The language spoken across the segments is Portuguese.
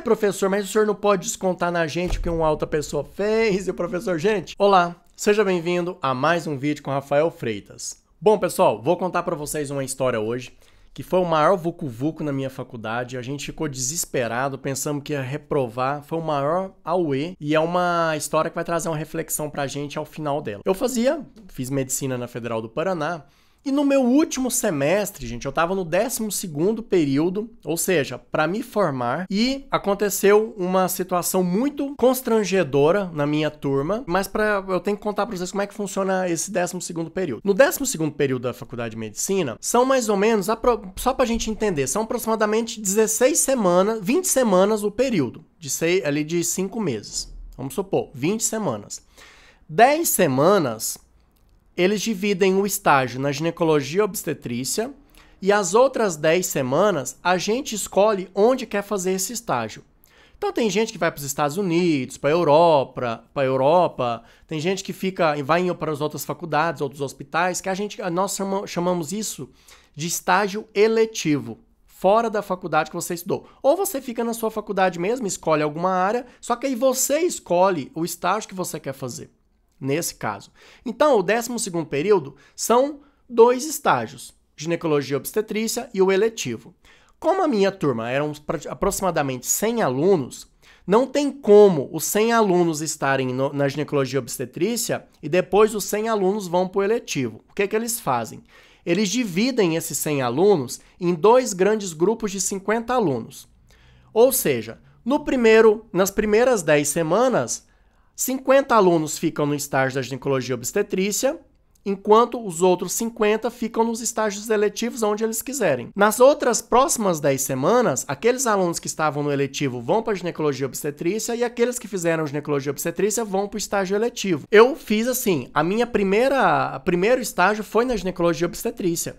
professor, mas o senhor não pode descontar na gente o que uma alta pessoa fez? E o professor, gente, olá, seja bem-vindo a mais um vídeo com Rafael Freitas. Bom, pessoal, vou contar para vocês uma história hoje que foi o maior vucu-vucu na minha faculdade. A gente ficou desesperado, pensamos que ia reprovar. Foi o maior auê e é uma história que vai trazer uma reflexão pra gente ao final dela. Eu fazia, fiz medicina na Federal do Paraná, e no meu último semestre, gente, eu estava no 12 período, ou seja, para me formar, e aconteceu uma situação muito constrangedora na minha turma, mas para eu tenho que contar para vocês como é que funciona esse 12 período. No 12 período da Faculdade de Medicina, são mais ou menos, só para a gente entender, são aproximadamente 16 semanas, 20 semanas o período, de sei ali de 5 meses. Vamos supor, 20 semanas. 10 semanas eles dividem o estágio na ginecologia obstetrícia e as outras 10 semanas a gente escolhe onde quer fazer esse estágio. Então tem gente que vai para os Estados Unidos, para a Europa, para Europa, tem gente que fica e vai para as outras faculdades, outros hospitais, que a gente nós chamamos isso de estágio eletivo, fora da faculdade que você estudou. Ou você fica na sua faculdade mesmo, escolhe alguma área, só que aí você escolhe o estágio que você quer fazer nesse caso. Então, o 12 período são dois estágios, ginecologia obstetrícia e o eletivo. Como a minha turma eram aproximadamente 100 alunos, não tem como os 100 alunos estarem no, na ginecologia obstetrícia e depois os 100 alunos vão para o eletivo. O que, é que eles fazem? Eles dividem esses 100 alunos em dois grandes grupos de 50 alunos. Ou seja, no primeiro, nas primeiras 10 semanas, 50 alunos ficam no estágio da ginecologia obstetrícia, enquanto os outros 50 ficam nos estágios eletivos onde eles quiserem. Nas outras próximas 10 semanas, aqueles alunos que estavam no eletivo vão para a ginecologia obstetrícia e aqueles que fizeram ginecologia obstetrícia vão para o estágio eletivo. Eu fiz assim, a minha primeira, primeiro estágio foi na ginecologia obstetrícia.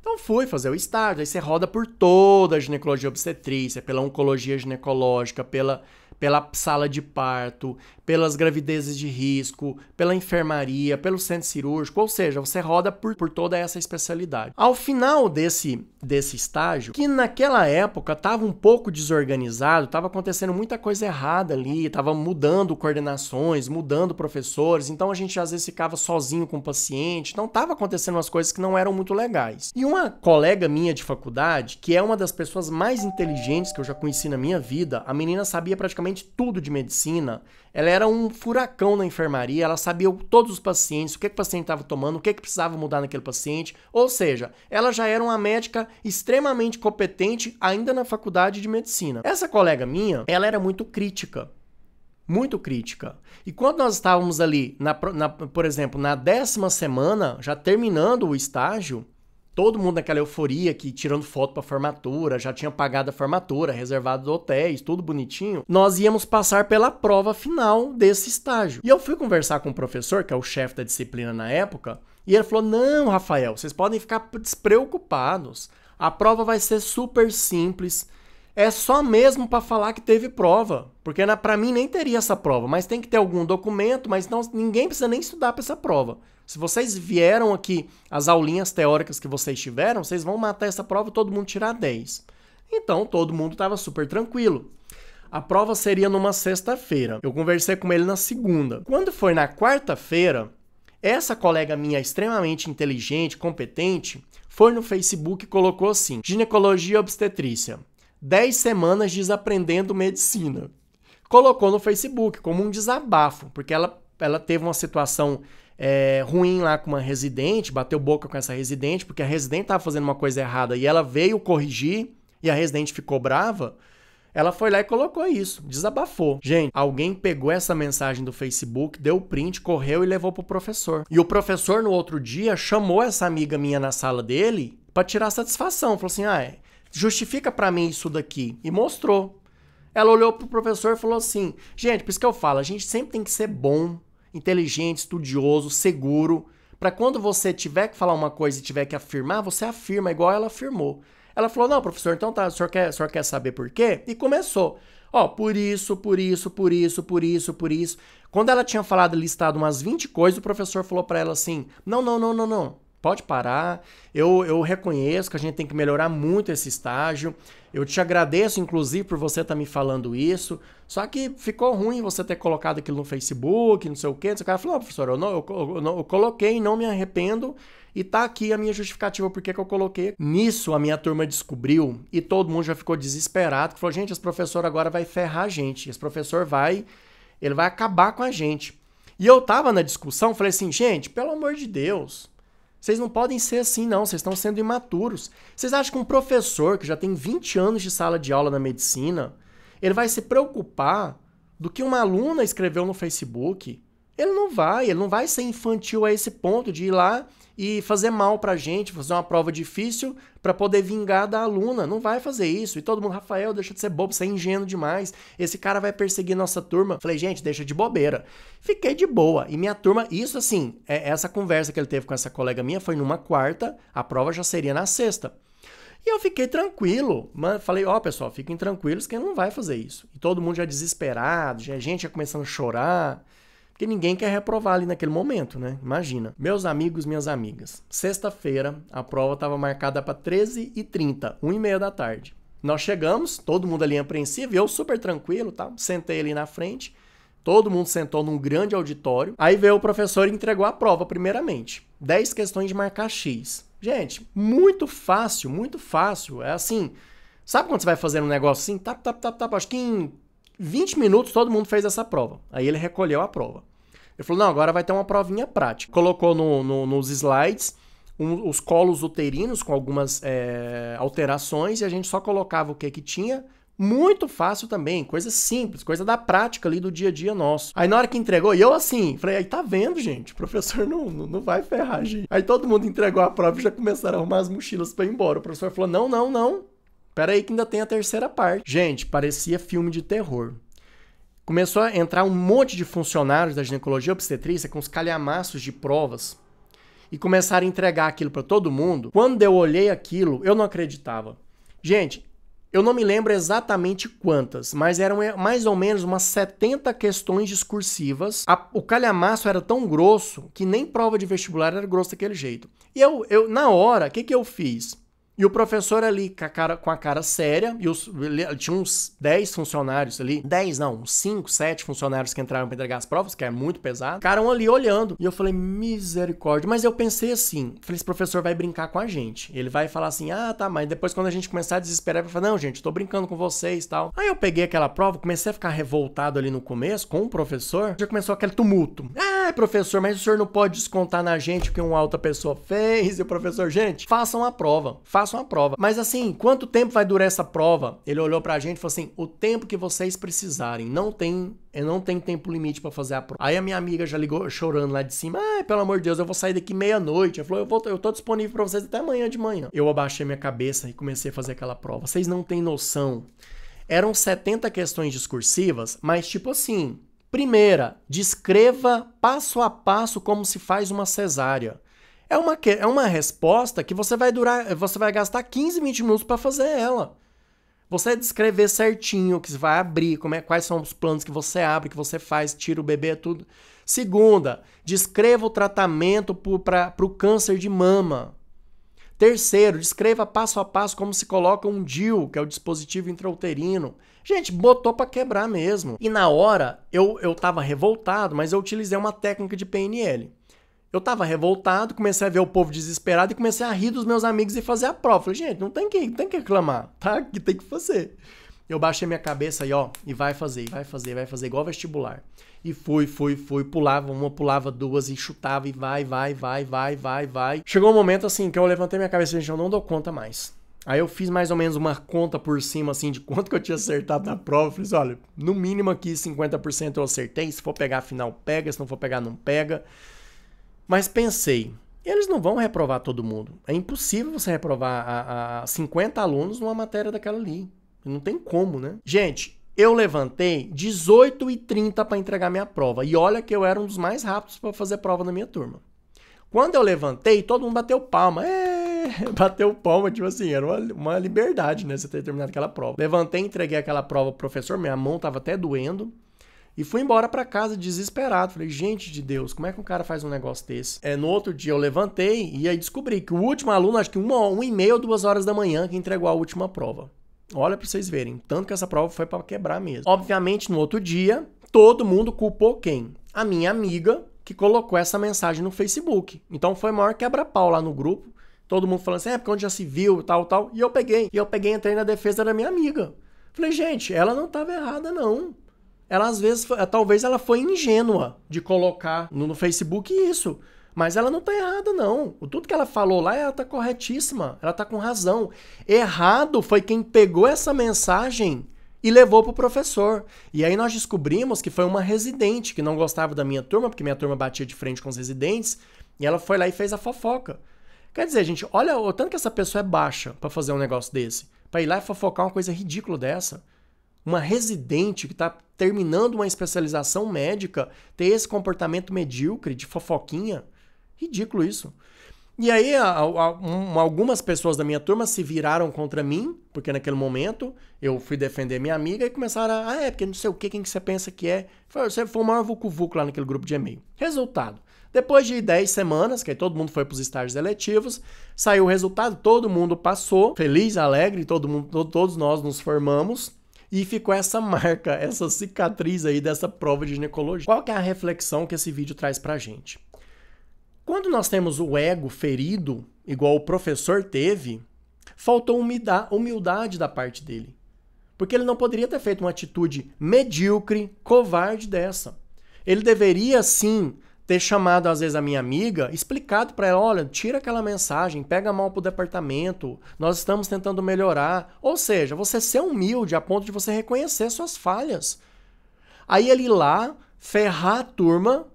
Então fui fazer o estágio, aí você roda por toda a ginecologia obstetrícia, pela oncologia ginecológica, pela pela sala de parto, pelas gravidezes de risco, pela enfermaria, pelo centro cirúrgico, ou seja, você roda por, por toda essa especialidade. Ao final desse, desse estágio, que naquela época estava um pouco desorganizado, estava acontecendo muita coisa errada ali, estava mudando coordenações, mudando professores, então a gente às vezes ficava sozinho com o paciente, então estava acontecendo umas coisas que não eram muito legais. E uma colega minha de faculdade, que é uma das pessoas mais inteligentes que eu já conheci na minha vida, a menina sabia praticamente tudo de medicina. Ela era um furacão na enfermaria, ela sabia todos os pacientes, o que, que o paciente estava tomando, o que, que precisava mudar naquele paciente. Ou seja, ela já era uma médica extremamente competente ainda na faculdade de medicina. Essa colega minha, ela era muito crítica muito crítica. E quando nós estávamos ali, na, na, por exemplo, na décima semana, já terminando o estágio, todo mundo naquela euforia que tirando foto para formatura, já tinha pagado a formatura, reservado hotéis, tudo bonitinho, nós íamos passar pela prova final desse estágio. E eu fui conversar com o professor, que é o chefe da disciplina na época, e ele falou: Não, Rafael, vocês podem ficar despreocupados. A prova vai ser super simples. É só mesmo para falar que teve prova. Porque para mim nem teria essa prova, mas tem que ter algum documento, mas não, ninguém precisa nem estudar para essa prova. Se vocês vieram aqui as aulinhas teóricas que vocês tiveram, vocês vão matar essa prova e todo mundo tirar 10. Então todo mundo estava super tranquilo. A prova seria numa sexta-feira. Eu conversei com ele na segunda. Quando foi na quarta-feira, essa colega minha extremamente inteligente, competente, foi no Facebook e colocou assim: Ginecologia e Obstetrícia. 10 semanas desaprendendo medicina colocou no Facebook como um desabafo, porque ela, ela teve uma situação é, ruim lá com uma residente, bateu boca com essa residente, porque a residente estava fazendo uma coisa errada e ela veio corrigir e a residente ficou brava. Ela foi lá e colocou isso, desabafou. Gente, alguém pegou essa mensagem do Facebook, deu print, correu e levou pro professor. E o professor no outro dia chamou essa amiga minha na sala dele para tirar satisfação, falou assim: "Ah, é, justifica para mim isso daqui" e mostrou. Ela olhou pro professor e falou assim: gente, por isso que eu falo, a gente sempre tem que ser bom, inteligente, estudioso, seguro, para quando você tiver que falar uma coisa e tiver que afirmar, você afirma igual ela afirmou. Ela falou: não, professor, então tá, o senhor quer, o senhor quer saber por quê? E começou. Ó, oh, por isso, por isso, por isso, por isso, por isso. Quando ela tinha falado listado umas 20 coisas, o professor falou para ela assim: não, não, não, não, não. Pode parar. Eu, eu reconheço que a gente tem que melhorar muito esse estágio. Eu te agradeço, inclusive, por você estar tá me falando isso. Só que ficou ruim você ter colocado aquilo no Facebook, não sei o quê. O cara falou, oh, professor, eu, não, eu, eu, eu, coloquei, não me arrependo. E tá aqui a minha justificativa porque que eu coloquei. Nisso a minha turma descobriu e todo mundo já ficou desesperado, que falou: "Gente, esse professor agora vai ferrar a gente. Esse professor vai ele vai acabar com a gente". E eu tava na discussão, falei assim: "Gente, pelo amor de Deus, vocês não podem ser assim, não. Vocês estão sendo imaturos. Vocês acham que um professor que já tem 20 anos de sala de aula na medicina, ele vai se preocupar do que uma aluna escreveu no Facebook? Ele não vai, ele não vai ser infantil a esse ponto de ir lá e fazer mal pra gente, fazer uma prova difícil para poder vingar da aluna. Não vai fazer isso. E todo mundo, Rafael, deixa de ser bobo, você é ingênuo demais. Esse cara vai perseguir nossa turma. Falei, gente, deixa de bobeira. Fiquei de boa. E minha turma, isso assim, é, essa conversa que ele teve com essa colega minha foi numa quarta, a prova já seria na sexta. E eu fiquei tranquilo, mas falei, ó, oh, pessoal, fiquem tranquilos que ele não vai fazer isso. E todo mundo já desesperado, já, a gente já começando a chorar. Porque ninguém quer reprovar ali naquele momento, né? Imagina. Meus amigos, minhas amigas, sexta-feira a prova estava marcada para 13h30, 1h30 da tarde. Nós chegamos, todo mundo ali apreensivo, eu super tranquilo, tá? Sentei ali na frente, todo mundo sentou num grande auditório. Aí veio o professor e entregou a prova, primeiramente. 10 questões de marcar X. Gente, muito fácil, muito fácil. É assim. Sabe quando você vai fazer um negócio assim? Tap, tap, tap, tap. Acho que em 20 minutos todo mundo fez essa prova. Aí ele recolheu a prova. Ele falou: não, agora vai ter uma provinha prática. Colocou no, no, nos slides um, os colos uterinos com algumas é, alterações e a gente só colocava o que que tinha. Muito fácil também, coisa simples, coisa da prática ali do dia a dia nosso. Aí na hora que entregou, e eu assim, falei, aí tá vendo, gente, o professor não, não, não vai ferrar, gente. Aí todo mundo entregou a prova e já começaram a arrumar as mochilas para ir embora. O professor falou: não, não, não, Pera aí que ainda tem a terceira parte. Gente, parecia filme de terror. Começou a entrar um monte de funcionários da ginecologia obstetrícia com os calhamaços de provas e começaram a entregar aquilo para todo mundo. Quando eu olhei aquilo, eu não acreditava. Gente, eu não me lembro exatamente quantas, mas eram eh, mais ou menos umas 70 questões discursivas. A, o calhamaço era tão grosso que nem prova de vestibular era grosso daquele jeito. E eu, eu na hora, o que, que eu fiz? E o professor ali, com a cara, com a cara séria, e os, ele, tinha uns 10 funcionários ali, 10 não, uns 5, 7 funcionários que entraram para entregar as provas, que é muito pesado, ficaram ali olhando. E eu falei, misericórdia. Mas eu pensei assim, falei, esse professor vai brincar com a gente. Ele vai falar assim, ah, tá, mas depois quando a gente começar a desesperar, vai falar, não, gente, tô brincando com vocês tal. Aí eu peguei aquela prova, comecei a ficar revoltado ali no começo com o professor, já começou aquele tumulto. Ah, professor, mas o senhor não pode descontar na gente o que uma outra pessoa fez. E o professor, gente, façam a prova, façam faça uma prova. Mas assim, quanto tempo vai durar essa prova? Ele olhou pra gente e falou assim: o tempo que vocês precisarem. Não tem eu eh, não tenho tempo limite para fazer a prova. Aí a minha amiga já ligou chorando lá de cima. Ah, pelo amor de Deus, eu vou sair daqui meia-noite. Ela falou, eu, vou, eu tô disponível para vocês até amanhã de manhã. Eu abaixei minha cabeça e comecei a fazer aquela prova. Vocês não têm noção. Eram 70 questões discursivas, mas tipo assim. Primeira, descreva passo a passo como se faz uma cesárea. É uma, é uma resposta que você vai durar, você vai gastar 15, 20 minutos para fazer ela. Você descrever certinho o que você vai abrir, como é, quais são os planos que você abre, que você faz, tira o bebê, tudo. Segunda, descreva o tratamento para o câncer de mama. Terceiro, descreva passo a passo como se coloca um DIL, que é o dispositivo intrauterino. Gente, botou para quebrar mesmo. E na hora, eu, eu revoltado, mas eu utilizei uma técnica de PNL. Eu tava revoltado, comecei a ver o povo desesperado e comecei a rir dos meus amigos e fazer a prova. Falei, gente, não tem que, tem que reclamar, tá? Que tem que fazer. Eu baixei minha cabeça e ó, e vai fazer, vai fazer, vai fazer, igual vestibular. E fui, fui, fui, pulava uma, pulava duas e chutava e vai, vai, vai, vai, vai, vai. Chegou um momento assim que eu levantei minha cabeça e gente, eu não dou conta mais. Aí eu fiz mais ou menos uma conta por cima, assim, de quanto que eu tinha acertado na prova. Fiz, falei assim, olha, no mínimo aqui 50% eu acertei. Se for pegar a final, pega. Se não for pegar, não pega. Mas pensei, eles não vão reprovar todo mundo. É impossível você reprovar a, a 50 alunos numa matéria daquela ali. Não tem como, né? Gente, eu levantei 18 h 30 para entregar minha prova. E olha que eu era um dos mais rápidos para fazer prova na minha turma. Quando eu levantei, todo mundo bateu palma. É, bateu palma, tipo assim, era uma, uma liberdade, né? Você ter terminado aquela prova. Levantei, entreguei aquela prova pro professor, minha mão tava até doendo. E fui embora para casa desesperado. Falei, gente de Deus, como é que um cara faz um negócio desse? É, no outro dia eu levantei e aí descobri que o último aluno, acho que uma, uma e meia ou duas horas da manhã, que entregou a última prova. Olha para vocês verem, tanto que essa prova foi para quebrar mesmo. Obviamente, no outro dia, todo mundo culpou quem? A minha amiga, que colocou essa mensagem no Facebook. Então foi maior quebra-pau lá no grupo. Todo mundo falando assim, é porque onde já se viu, tal, tal. E eu peguei. E eu peguei e entrei na defesa da minha amiga. Falei, gente, ela não estava errada, não. Ela às vezes, talvez ela foi ingênua de colocar no, no Facebook isso. Mas ela não está errada, não. Tudo que ela falou lá, ela está corretíssima. Ela está com razão. Errado foi quem pegou essa mensagem e levou para o professor. E aí nós descobrimos que foi uma residente que não gostava da minha turma, porque minha turma batia de frente com os residentes, e ela foi lá e fez a fofoca. Quer dizer, gente, olha o tanto que essa pessoa é baixa para fazer um negócio desse. Para ir lá e fofocar uma coisa ridícula dessa uma residente que está terminando uma especialização médica ter esse comportamento medíocre de fofoquinha. Ridículo isso. E aí, a, a, um, algumas pessoas da minha turma se viraram contra mim, porque naquele momento eu fui defender minha amiga e começaram a. Ah, é, porque não sei o que, quem que você pensa que é. Foi, você foi o maior vucu-vucu lá naquele grupo de e-mail. Resultado: depois de 10 semanas, que aí todo mundo foi para os estágios eletivos, saiu o resultado, todo mundo passou, feliz, alegre, todo mundo, todos nós nos formamos e ficou essa marca, essa cicatriz aí dessa prova de ginecologia. Qual que é a reflexão que esse vídeo traz pra gente? Quando nós temos o ego ferido, igual o professor teve, faltou humildade da parte dele. Porque ele não poderia ter feito uma atitude medíocre, covarde dessa. Ele deveria sim ter chamado às vezes a minha amiga, explicado para ela, olha, tira aquela mensagem, pega mal pro departamento, nós estamos tentando melhorar. Ou seja, você ser humilde a ponto de você reconhecer suas falhas. Aí ele ir lá, ferrar a turma,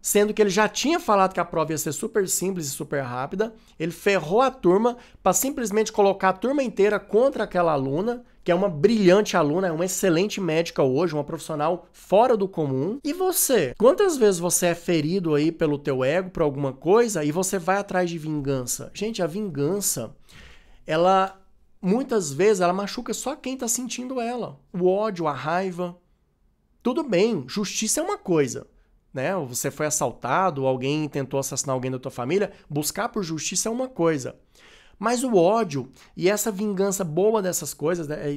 sendo que ele já tinha falado que a prova ia ser super simples e super rápida. Ele ferrou a turma para simplesmente colocar a turma inteira contra aquela aluna, que é uma brilhante aluna, é uma excelente médica hoje, uma profissional fora do comum. E você? Quantas vezes você é ferido aí pelo teu ego, por alguma coisa, e você vai atrás de vingança? Gente, a vingança, ela muitas vezes ela machuca só quem está sentindo ela. O ódio, a raiva. Tudo bem, justiça é uma coisa né? você foi assaltado, alguém tentou assassinar alguém da tua família, buscar por justiça é uma coisa. Mas o ódio e essa vingança boa dessas coisas, né,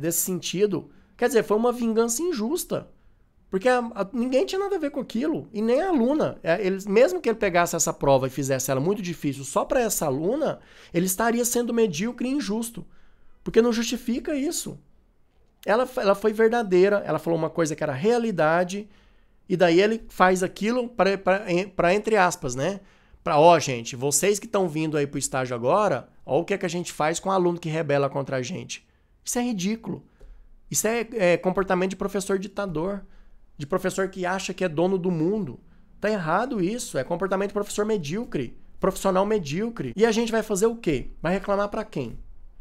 desse sentido, quer dizer, foi uma vingança injusta. Porque a, a, ninguém tinha nada a ver com aquilo, e nem a aluna. É, eles, mesmo que ele pegasse essa prova e fizesse ela muito difícil só para essa aluna, ele estaria sendo medíocre e injusto. Porque não justifica isso. Ela, ela foi verdadeira, ela falou uma coisa que era realidade, e daí ele faz aquilo para, entre aspas, né? Para, ó, gente, vocês que estão vindo aí para o estágio agora, ó, o que é que a gente faz com o um aluno que rebela contra a gente. Isso é ridículo. Isso é, é comportamento de professor ditador, de professor que acha que é dono do mundo. Tá errado isso. É comportamento de professor medíocre, profissional medíocre. E a gente vai fazer o quê? Vai reclamar para quem?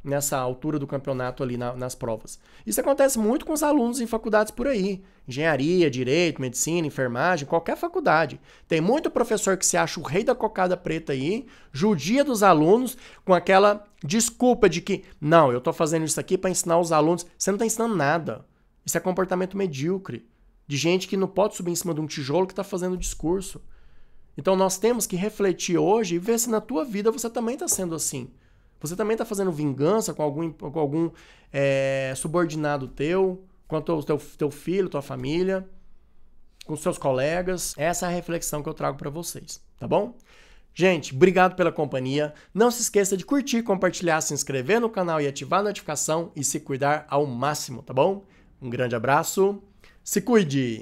nessa altura do campeonato ali na, nas provas. Isso acontece muito com os alunos em faculdades por aí. Engenharia, direito, medicina, enfermagem, qualquer faculdade. Tem muito professor que se acha o rei da cocada preta aí, judia dos alunos com aquela desculpa de que, não, eu estou fazendo isso aqui para ensinar os alunos. Você não está ensinando nada. Isso é comportamento medíocre de gente que não pode subir em cima de um tijolo que está fazendo discurso. Então nós temos que refletir hoje e ver se na tua vida você também está sendo assim. Você também está fazendo vingança com algum, com algum é, subordinado teu, com o teu, teu filho, tua família, com seus colegas. Essa é a reflexão que eu trago para vocês, tá bom? Gente, obrigado pela companhia. Não se esqueça de curtir, compartilhar, se inscrever no canal e ativar a notificação e se cuidar ao máximo, tá bom? Um grande abraço. Se cuide!